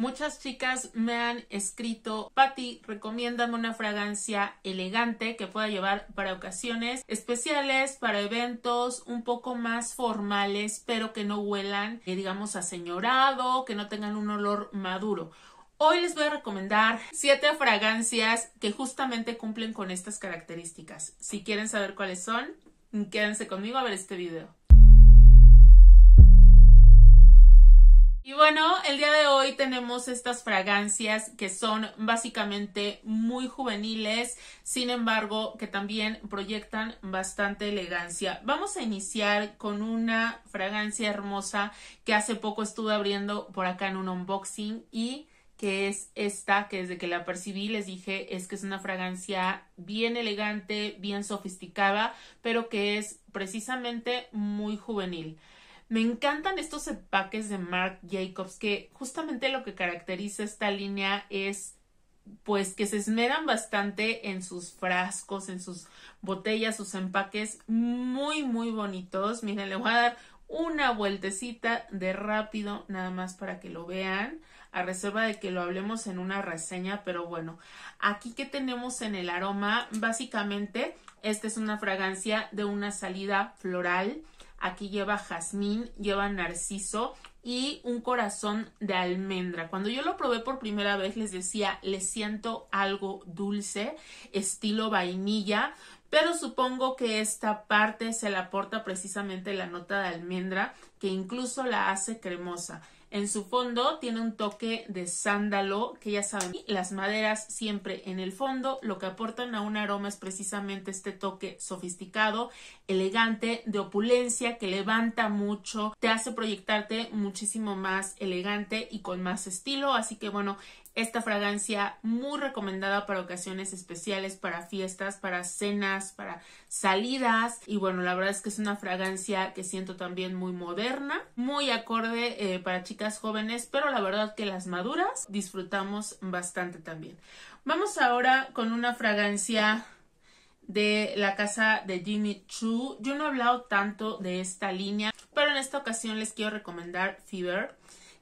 Muchas chicas me han escrito, Patti, recomiéndame una fragancia elegante que pueda llevar para ocasiones especiales, para eventos un poco más formales, pero que no huelan, digamos, a señorado, que no tengan un olor maduro. Hoy les voy a recomendar siete fragancias que justamente cumplen con estas características. Si quieren saber cuáles son, quédense conmigo a ver este video. Y bueno, el día de hoy tenemos estas fragancias que son básicamente muy juveniles, sin embargo, que también proyectan bastante elegancia. Vamos a iniciar con una fragancia hermosa que hace poco estuve abriendo por acá en un unboxing y que es esta, que desde que la percibí les dije es que es una fragancia bien elegante, bien sofisticada, pero que es precisamente muy juvenil. Me encantan estos empaques de Marc Jacobs que justamente lo que caracteriza esta línea es pues que se esmeran bastante en sus frascos, en sus botellas, sus empaques muy muy bonitos. Miren, le voy a dar una vueltecita de rápido nada más para que lo vean a reserva de que lo hablemos en una reseña, pero bueno, aquí que tenemos en el aroma, básicamente esta es una fragancia de una salida floral aquí lleva jazmín, lleva narciso y un corazón de almendra. Cuando yo lo probé por primera vez les decía, le siento algo dulce, estilo vainilla, pero supongo que esta parte se la aporta precisamente la nota de almendra que incluso la hace cremosa. En su fondo tiene un toque de sándalo, que ya saben, las maderas siempre en el fondo lo que aportan a un aroma es precisamente este toque sofisticado, elegante, de opulencia, que levanta mucho, te hace proyectarte muchísimo más elegante y con más estilo, así que bueno, esta fragancia muy recomendada para ocasiones especiales, para fiestas, para cenas, para salidas y bueno, la verdad es que es una fragancia que siento también muy moderna muy acorde eh, para chicas jóvenes, pero la verdad que las maduras disfrutamos bastante también. Vamos ahora con una fragancia de la casa de Jimmy Choo. Yo no he hablado tanto de esta línea, pero en esta ocasión les quiero recomendar Fever,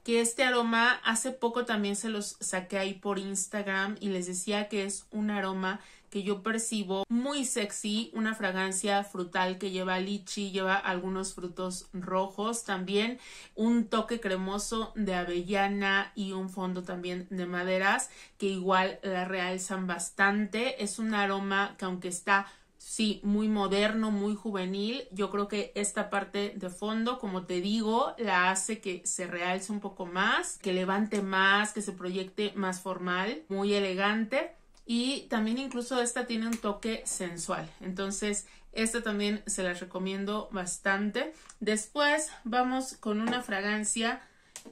que este aroma hace poco también se los saqué ahí por Instagram y les decía que es un aroma que yo percibo muy sexy, una fragancia frutal que lleva lichi, lleva algunos frutos rojos también, un toque cremoso de avellana y un fondo también de maderas que igual la realzan bastante. Es un aroma que aunque está sí, muy moderno, muy juvenil. Yo creo que esta parte de fondo, como te digo, la hace que se realce un poco más, que levante más, que se proyecte más formal, muy elegante y también incluso esta tiene un toque sensual. Entonces, esta también se la recomiendo bastante. Después vamos con una fragancia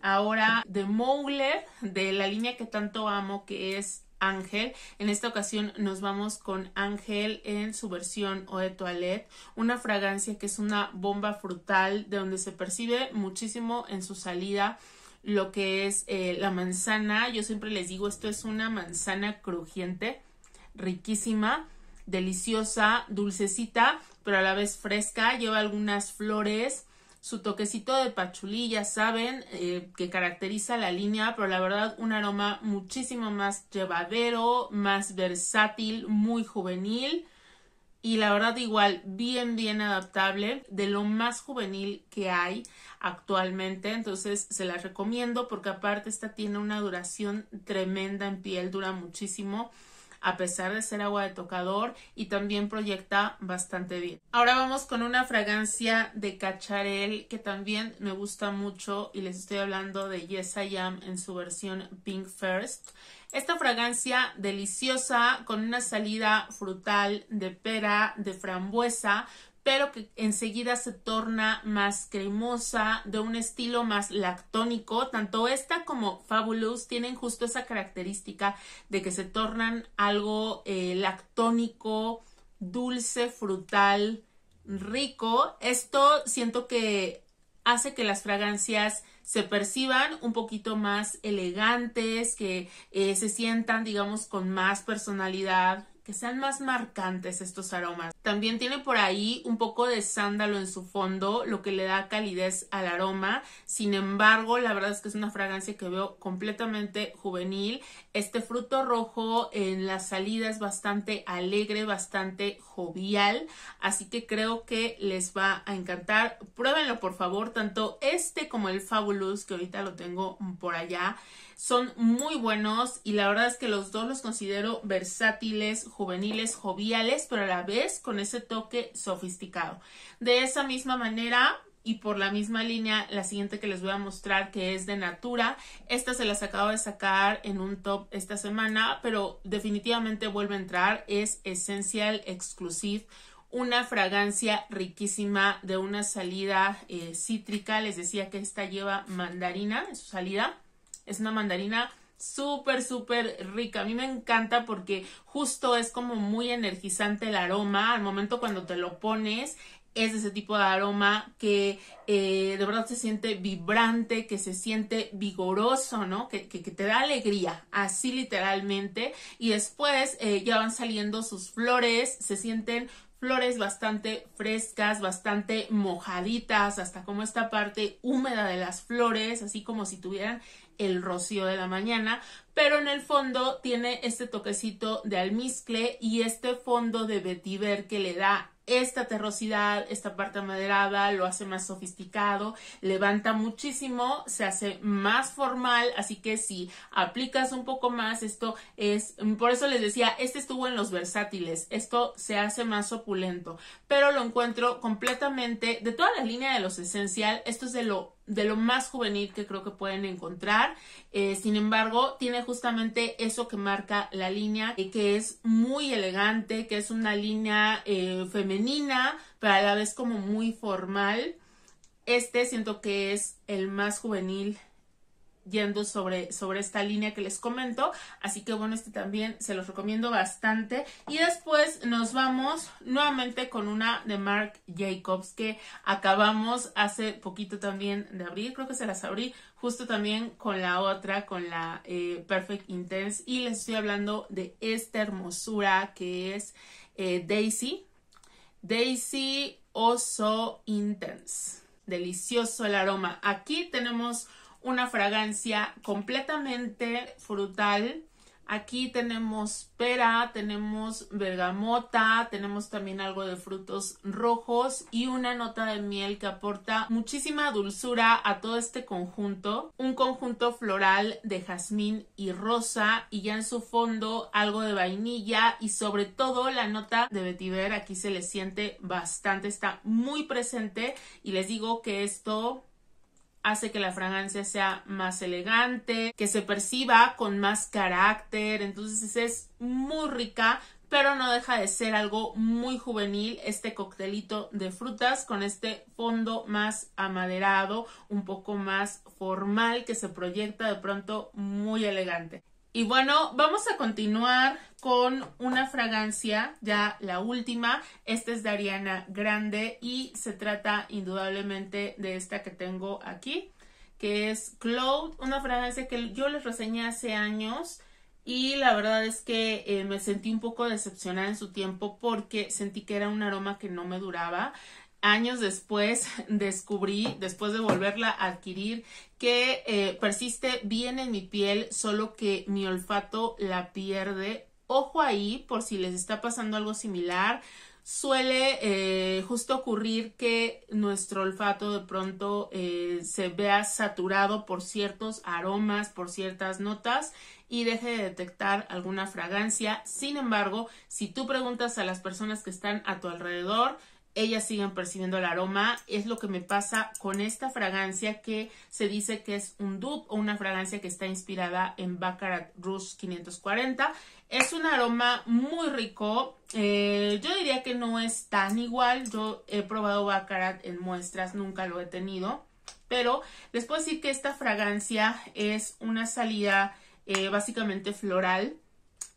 ahora de Mowler, de la línea que tanto amo, que es Ángel. En esta ocasión nos vamos con Ángel en su versión Eau de Toilette, una fragancia que es una bomba frutal de donde se percibe muchísimo en su salida lo que es eh, la manzana. Yo siempre les digo, esto es una manzana crujiente, riquísima, deliciosa, dulcecita, pero a la vez fresca. Lleva algunas flores, su toquecito de pachulí, ya saben, eh, que caracteriza la línea, pero la verdad un aroma muchísimo más llevadero, más versátil, muy juvenil y la verdad igual bien bien adaptable de lo más juvenil que hay actualmente entonces se las recomiendo porque aparte esta tiene una duración tremenda en piel dura muchísimo a pesar de ser agua de tocador y también proyecta bastante bien. Ahora vamos con una fragancia de cacharel que también me gusta mucho y les estoy hablando de Yes I Am en su versión Pink First. Esta fragancia deliciosa con una salida frutal de pera, de frambuesa, pero que enseguida se torna más cremosa, de un estilo más lactónico. Tanto esta como Fabulous tienen justo esa característica de que se tornan algo eh, lactónico, dulce, frutal, rico. Esto siento que hace que las fragancias se perciban un poquito más elegantes, que eh, se sientan, digamos, con más personalidad, que sean más marcantes estos aromas. También tiene por ahí un poco de sándalo en su fondo, lo que le da calidez al aroma. Sin embargo, la verdad es que es una fragancia que veo completamente juvenil. Este fruto rojo en la salida es bastante alegre, bastante jovial, así que creo que les va a encantar. Pruébenlo por favor, tanto este como el Fabulous, que ahorita lo tengo por allá. Son muy buenos y la verdad es que los dos los considero versátiles, juveniles, joviales, pero a la vez con ese toque sofisticado. De esa misma manera, y por la misma línea, la siguiente que les voy a mostrar que es de Natura. Esta se las acabo de sacar en un top esta semana, pero definitivamente vuelve a entrar. Es Essential Exclusive una fragancia riquísima de una salida eh, cítrica. Les decía que esta lleva mandarina en su salida. Es una mandarina súper, súper rica. A mí me encanta porque justo es como muy energizante el aroma. Al momento cuando te lo pones, es ese tipo de aroma que eh, de verdad se siente vibrante, que se siente vigoroso, ¿no? Que, te da alegría, así literalmente. Y después eh, ya van saliendo sus flores, se sienten flores bastante frescas, bastante mojaditas, hasta como esta parte húmeda de las flores, así como si tuvieran el rocío de la mañana, pero en el fondo tiene este toquecito de almizcle y este fondo de vetiver que le da esta terrosidad, esta parte maderada, lo hace más sofisticado, levanta muchísimo, se hace más formal, así que si aplicas un poco más, esto es, por eso les decía, este estuvo en los versátiles, esto se hace más opulento, pero lo encuentro completamente, de toda la línea de los esencial, esto es de lo de lo más juvenil que creo que pueden encontrar. Eh, sin embargo, tiene justamente eso que marca la línea, eh, que es muy elegante, que es una línea eh, femenina, pero a la vez como muy formal. Este siento que es el más juvenil yendo sobre, sobre esta línea que les comento. Así que bueno, este también se los recomiendo bastante. Y después nos vamos nuevamente con una de Marc Jacobs que acabamos hace poquito también de abrir. Creo que se las abrí justo también con la otra, con la eh, Perfect Intense. Y les estoy hablando de esta hermosura que es eh, Daisy. Daisy Oso Intense. Delicioso el aroma. Aquí tenemos una fragancia completamente frutal. Aquí tenemos pera, tenemos bergamota, tenemos también algo de frutos rojos y una nota de miel que aporta muchísima dulzura a todo este conjunto. Un conjunto floral de jazmín y rosa y ya en su fondo algo de vainilla y sobre todo la nota de vetiver aquí se le siente bastante, está muy presente y les digo que esto hace que la fragancia sea más elegante, que se perciba con más carácter, entonces es muy rica, pero no deja de ser algo muy juvenil este coctelito de frutas con este fondo más amaderado, un poco más formal que se proyecta de pronto muy elegante. Y bueno, vamos a continuar con una fragancia, ya la última. Esta es de Ariana Grande y se trata indudablemente de esta que tengo aquí, que es Cloud, una fragancia que yo les reseñé hace años y la verdad es que eh, me sentí un poco decepcionada en su tiempo porque sentí que era un aroma que no me duraba años después descubrí, después de volverla a adquirir, que eh, persiste bien en mi piel, solo que mi olfato la pierde. Ojo ahí por si les está pasando algo similar. Suele eh, justo ocurrir que nuestro olfato de pronto eh, se vea saturado por ciertos aromas, por ciertas notas y deje de detectar alguna fragancia. Sin embargo, si tú preguntas a las personas que están a tu alrededor, ellas siguen percibiendo el aroma. Es lo que me pasa con esta fragancia que se dice que es un dupe o una fragancia que está inspirada en Baccarat Rouge 540. Es un aroma muy rico. Eh, yo diría que no es tan igual. Yo he probado Baccarat en muestras, nunca lo he tenido. Pero les puedo decir que esta fragancia es una salida eh, básicamente floral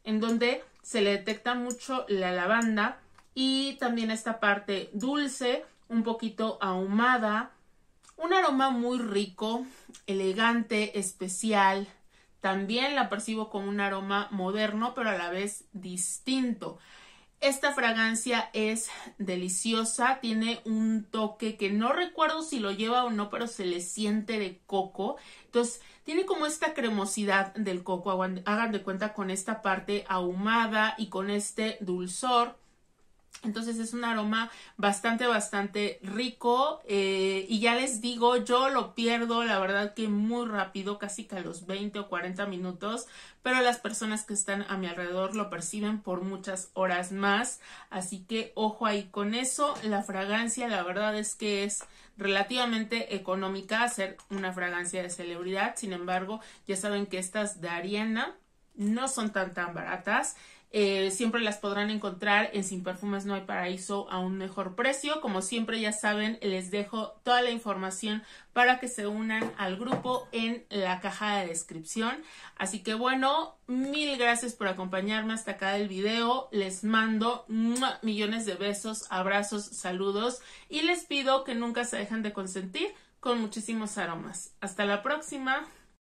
en donde se le detecta mucho la lavanda y también esta parte dulce, un poquito ahumada, un aroma muy rico, elegante, especial. También la percibo como un aroma moderno, pero a la vez distinto. Esta fragancia es deliciosa, tiene un toque que no recuerdo si lo lleva o no, pero se le siente de coco. Entonces, tiene como esta cremosidad del coco, hagan de cuenta con esta parte ahumada y con este dulzor. Entonces es un aroma bastante, bastante rico. Eh, y ya les digo, yo lo pierdo, la verdad que muy rápido, casi que a los 20 o 40 minutos. Pero las personas que están a mi alrededor lo perciben por muchas horas más. Así que ojo ahí con eso. La fragancia, la verdad es que es relativamente económica hacer una fragancia de celebridad. Sin embargo, ya saben que estas de Ariana no son tan tan baratas. Eh, siempre las podrán encontrar en Sin Perfumes No hay Paraíso a un mejor precio. Como siempre ya saben, les dejo toda la información para que se unan al grupo en la caja de descripción. Así que bueno, mil gracias por acompañarme hasta acá del video. Les mando millones de besos, abrazos, saludos y les pido que nunca se dejen de consentir con muchísimos aromas. Hasta la próxima.